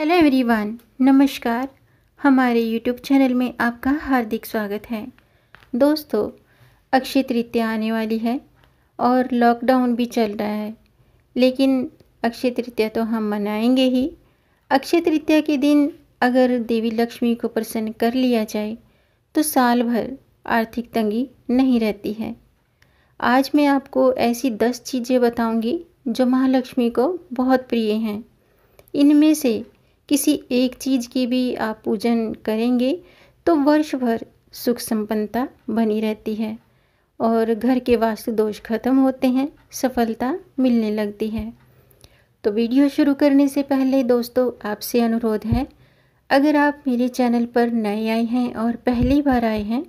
hello everyone नमस्कार हमारे YouTube channel में आपका हार्दिक स्वागत है दोस्तों अक्षय तृतीया आने वाली है और लॉकडाउन भी चल रहा है लेकिन अक्षय तृतीया तो हम मनाएंगे ही अक्षय तृतीया के दिन अगर देवी लक्ष्मी को प्रसन्न कर लिया जाए तो साल भर आर्थिक तंगी नहीं रहती है आज मैं आपको ऐसी दस चीज़ें बताऊंगी जो महालक्ष्मी को बहुत प्रिय हैं इनमें से किसी एक चीज़ की भी आप पूजन करेंगे तो वर्ष भर सुख संपन्नता बनी रहती है और घर के वास्तु दोष खत्म होते हैं सफलता मिलने लगती है तो वीडियो शुरू करने से पहले दोस्तों आपसे अनुरोध है अगर आप मेरे चैनल पर नए आए हैं और पहली बार आए हैं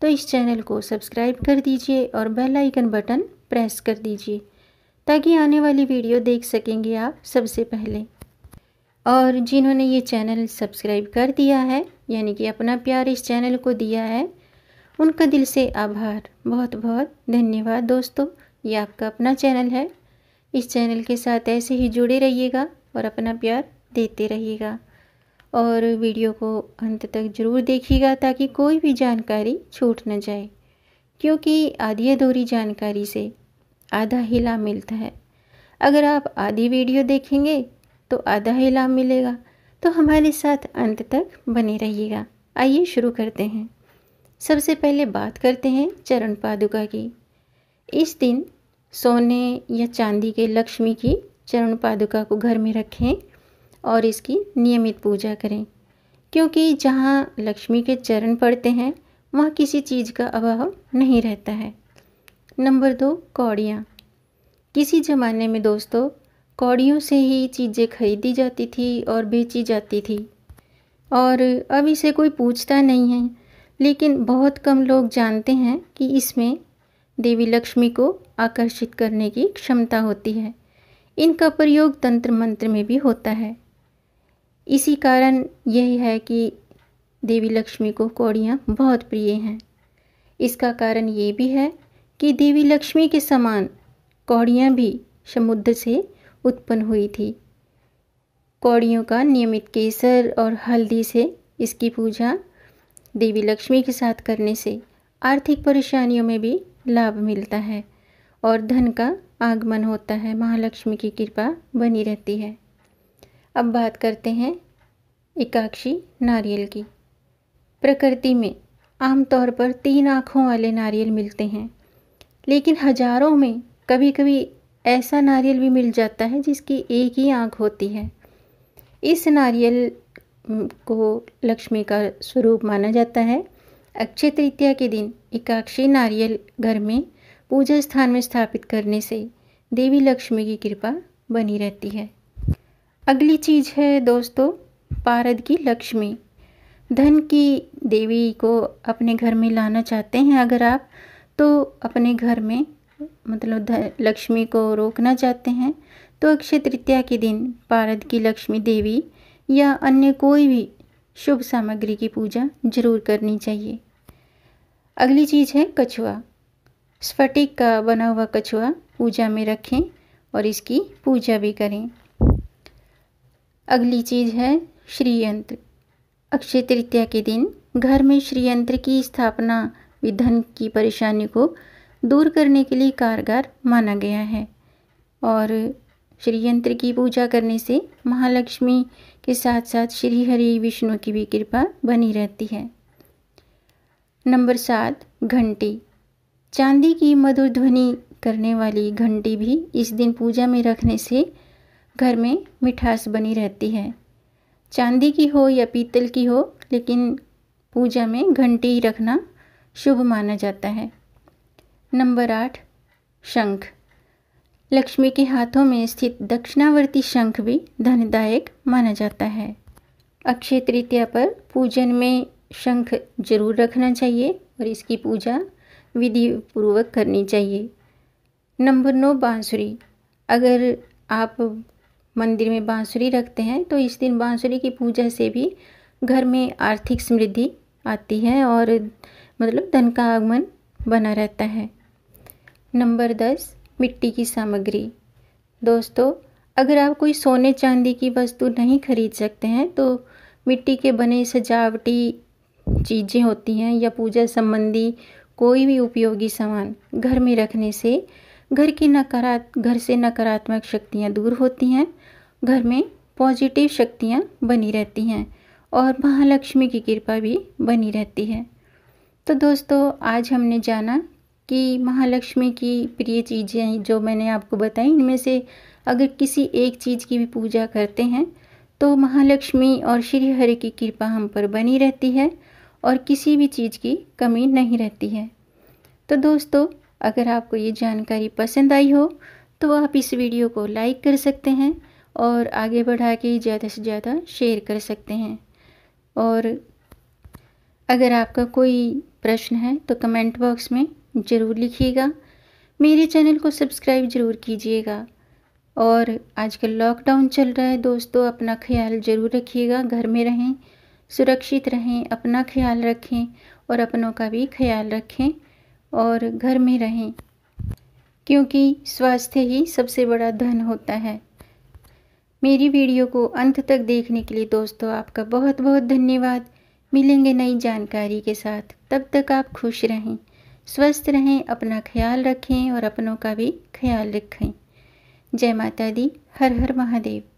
तो इस चैनल को सब्सक्राइब कर दीजिए और बेल आइकन बटन प्रेस कर दीजिए ताकि आने वाली वीडियो देख सकेंगे आप सबसे पहले और जिन्होंने ये चैनल सब्सक्राइब कर दिया है यानी कि अपना प्यार इस चैनल को दिया है उनका दिल से आभार बहुत बहुत धन्यवाद दोस्तों ये आपका अपना चैनल है इस चैनल के साथ ऐसे ही जुड़े रहिएगा और अपना प्यार देते रहिएगा और वीडियो को अंत तक ज़रूर देखिएगा ताकि कोई भी जानकारी छूट न जाए क्योंकि आधी अधूरी जानकारी से आधा हिला मिलता है अगर आप आधी वीडियो देखेंगे तो आधा ही लाभ मिलेगा तो हमारे साथ अंत तक बने रहिएगा आइए शुरू करते हैं सबसे पहले बात करते हैं चरण पादुका की इस दिन सोने या चांदी के लक्ष्मी की चरण पादुका को घर में रखें और इसकी नियमित पूजा करें क्योंकि जहाँ लक्ष्मी के चरण पड़ते हैं वहाँ किसी चीज़ का अभाव नहीं रहता है नंबर दो कौड़ियाँ किसी ज़माने में दोस्तों कौड़ियों से ही चीज़ें खरीदी जाती थी और बेची जाती थी और अब इसे कोई पूछता नहीं है लेकिन बहुत कम लोग जानते हैं कि इसमें देवी लक्ष्मी को आकर्षित करने की क्षमता होती है इनका प्रयोग तंत्र मंत्र में भी होता है इसी कारण यही है कि देवी लक्ष्मी को कौड़ियाँ बहुत प्रिय हैं इसका कारण ये भी है कि देवी लक्ष्मी के समान कौड़ियाँ भी समुद्र से उत्पन्न हुई थी कौड़ियों का नियमित केसर और हल्दी से इसकी पूजा देवी लक्ष्मी के साथ करने से आर्थिक परेशानियों में भी लाभ मिलता है और धन का आगमन होता है महालक्ष्मी की कृपा बनी रहती है अब बात करते हैं एकाक्षी नारियल की प्रकृति में आमतौर पर तीन आँखों वाले नारियल मिलते हैं लेकिन हजारों में कभी कभी ऐसा नारियल भी मिल जाता है जिसकी एक ही आँख होती है इस नारियल को लक्ष्मी का स्वरूप माना जाता है अक्षय तृतीया के दिन एकाक्षी नारियल घर में पूजा स्थान में स्थापित करने से देवी लक्ष्मी की कृपा बनी रहती है अगली चीज़ है दोस्तों पारद की लक्ष्मी धन की देवी को अपने घर में लाना चाहते हैं अगर आप तो अपने घर में मतलब लक्ष्मी को रोकना चाहते हैं तो अक्षय तृतीया के दिन पारद की लक्ष्मी देवी या अन्य कोई भी शुभ सामग्री की पूजा जरूर करनी चाहिए अगली चीज़ है कछुआ स्फटिक का बना हुआ कछुआ पूजा में रखें और इसकी पूजा भी करें अगली चीज़ है श्रीयंत्र अक्षय तृतीया के दिन घर में श्रीयंत्र की स्थापना विधन की परेशानी को दूर करने के लिए कारगर माना गया है और श्री यंत्र की पूजा करने से महालक्ष्मी के साथ साथ श्री हरि विष्णु की भी कृपा बनी रहती है नंबर सात घंटी चांदी की मधुर ध्वनि करने वाली घंटी भी इस दिन पूजा में रखने से घर में मिठास बनी रहती है चांदी की हो या पीतल की हो लेकिन पूजा में घंटी रखना शुभ माना जाता है नंबर आठ शंख लक्ष्मी के हाथों में स्थित दक्षिणावर्ती शंख भी धनदायक माना जाता है अक्षय तृतीया पर पूजन में शंख जरूर रखना चाहिए और इसकी पूजा विधि पूर्वक करनी चाहिए नंबर नौ बांसुरी अगर आप मंदिर में बांसुरी रखते हैं तो इस दिन बांसुरी की पूजा से भी घर में आर्थिक समृद्धि आती है और मतलब धन का आगमन बना रहता है नंबर दस मिट्टी की सामग्री दोस्तों अगर आप कोई सोने चांदी की वस्तु नहीं खरीद सकते हैं तो मिट्टी के बने सजावटी चीज़ें होती हैं या पूजा संबंधी कोई भी उपयोगी सामान घर में रखने से घर की नकारात घर से नकारात्मक शक्तियाँ दूर होती हैं घर में पॉजिटिव शक्तियाँ बनी रहती हैं और महालक्ष्मी की कृपा भी बनी रहती है तो दोस्तों आज हमने जाना कि महालक्ष्मी की प्रिय चीज़ें जो मैंने आपको बताई इनमें से अगर किसी एक चीज़ की भी पूजा करते हैं तो महालक्ष्मी और श्री हरि की कृपा हम पर बनी रहती है और किसी भी चीज़ की कमी नहीं रहती है तो दोस्तों अगर आपको ये जानकारी पसंद आई हो तो आप इस वीडियो को लाइक कर सकते हैं और आगे बढ़ा के ज़्यादा से ज़्यादा शेयर कर सकते हैं और अगर आपका कोई प्रश्न है तो कमेंट बॉक्स में ज़रूर लिखिएगा मेरे चैनल को सब्सक्राइब ज़रूर कीजिएगा और आजकल लॉकडाउन चल रहा है दोस्तों अपना ख्याल ज़रूर रखिएगा घर में रहें सुरक्षित रहें अपना ख्याल रखें और अपनों का भी ख्याल रखें और घर में रहें क्योंकि स्वास्थ्य ही सबसे बड़ा धन होता है मेरी वीडियो को अंत तक देखने के लिए दोस्तों आपका बहुत बहुत धन्यवाद मिलेंगे नई जानकारी के साथ तब तक आप खुश रहें स्वस्थ रहें अपना ख्याल रखें और अपनों का भी ख्याल रखें जय माता दी हर हर महादेव